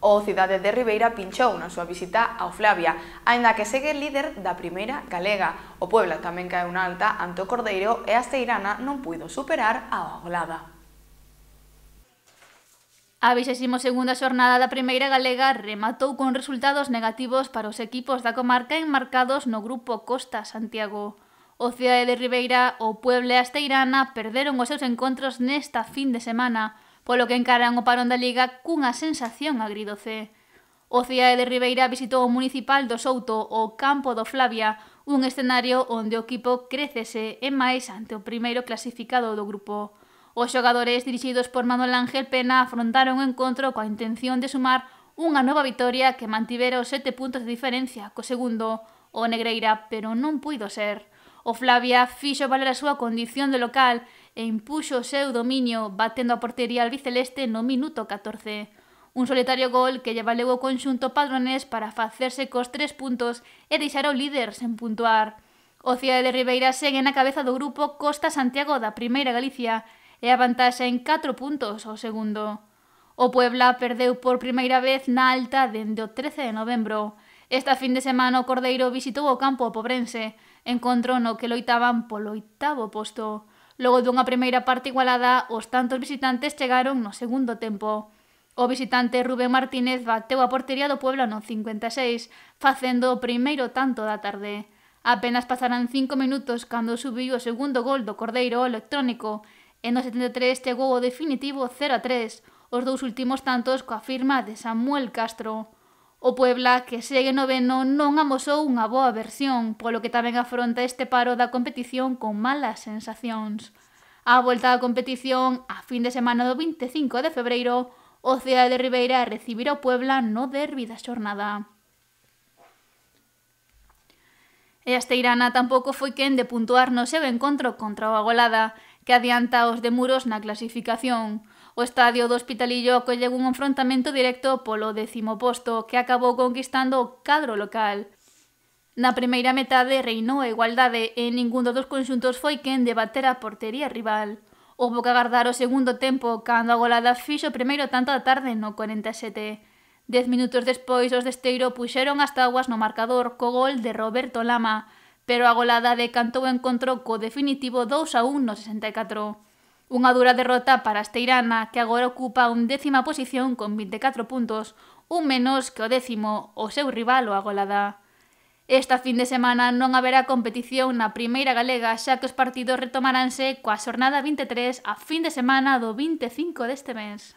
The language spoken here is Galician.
O Cidade de Ribeira pinchou na súa visita ao Flavia, aínda que segue líder da primeira galega. O Puebla tamén cae unha alta ante o Cordeiro e a Esteirana non puido superar a Oglada. A 22ª xornada da Primeira Galega rematou con resultados negativos para os equipos da comarca enmarcados no grupo Costa Santiago. O Cidade de Ribeira, o Puebla e a Esteirana perderon os seus encontros nesta fin de semana, polo que encaran o parón da Liga cunha sensación agridoce. O Cidade de Ribeira visitou o municipal do Souto o campo do Flavia, un escenario onde o equipo crecese e máis ante o primeiro clasificado do grupo. Os xogadores dirixidos por Manuel Ángel Pena afrontaron o encontro coa intención de sumar unha nova vitoria que mantivera os sete puntos de diferencia co segundo, o Negreira, pero non puido ser. O Flavia fixo valer a súa condición de local e impuxo o seu dominio batendo a portería albiceleste no minuto 14. Un solitario gol que lle valeu o conxunto padronés para facerse cos tres puntos e deixar o líder sen puntuar. O Cidade de Ribeira segue na cabeza do grupo Costa Santiago da Primeira Galicia e a vantaxe en 4 puntos ao segundo. O Puebla perdeu por primeira vez na alta dende o 13 de novembro. Esta fin de semana o Cordeiro visitou o campo pobrense, encontro no que loitaban polo oitavo posto. Logo dunha primeira parte igualada, os tantos visitantes chegaron no segundo tempo. O visitante Rubén Martínez bateu a portería do Puebla no 56, facendo o primeiro tanto da tarde. Apenas pasarán cinco minutos cando subiu o segundo gol do Cordeiro electrónico, En o 73 chegou o definitivo 0 3, os dous últimos tantos coa firma de Samuel Castro. O Puebla, que segue noveno, non amosou unha boa versión, polo que tamén afronta este paro da competición con malas sensacións. A volta da competición, a fin de semana do 25 de febreiro, o Cidade de Ribeira recibirá o Puebla no derbi da xornada. E a Esteirana tampouco foi quen de puntuar no seu encontro contra o Agolada, que adianta os de Muros na clasificación. O estadio do Hospitalillo acolleu un enfrontamento directo polo décimo posto que acabou conquistando o cadro local. Na primeira metade reinou a igualdade e ninguno dos conxuntos foi quen de bater a portería rival. Houbo que agardar o segundo tempo cando a golada fixo o primeiro tanto da tarde no 47. Dez minutos despois os desteiro puxeron as taguas no marcador co gol de Roberto Lama, pero a golada decantou o encontro co definitivo 2 a 1 no 64. Unha dura derrota para a Esteirana, que agora ocupa a décima posición con 24 puntos, un menos que o décimo, o seu rival o Agolada. Esta fin de semana non haberá competición na primeira galega xa que os partidos retomaránse coa xornada 23 a fin de semana do 25 deste mes.